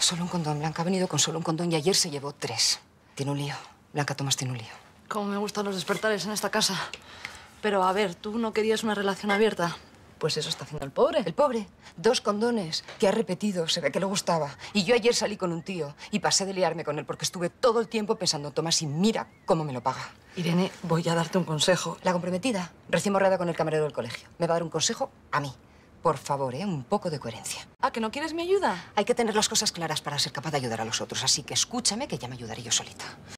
Solo un condón. Blanca ha venido con solo un condón y ayer se llevó tres. Tiene un lío. Blanca Tomás tiene un lío. Como me gustan los despertares en esta casa. Pero, a ver, tú no querías una relación abierta. Pues eso está haciendo el pobre. El pobre. Dos condones que ha repetido. Se ve que le gustaba. Y yo ayer salí con un tío y pasé de liarme con él porque estuve todo el tiempo pensando, Tomás, y mira cómo me lo paga. Irene, voy a darte un consejo. La comprometida, recién borrada con el camarero del colegio, me va a dar un consejo a mí. Por favor, ¿eh? un poco de coherencia. ¿Ah, que no quieres mi ayuda? Hay que tener las cosas claras para ser capaz de ayudar a los otros, así que escúchame que ya me ayudaré yo solita.